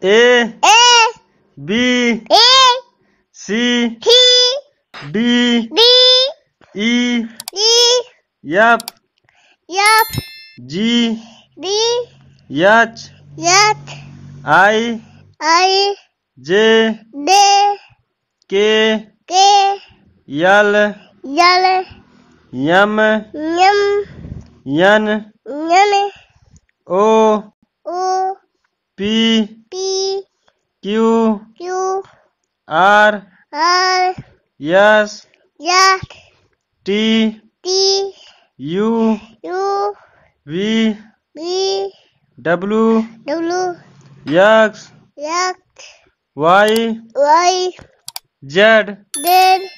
A A B A C T D D E E Yep Yep G D H H I I J J K K L L M M N N P P Q Q R R S S T T U U V V W W X X Y Y Z Z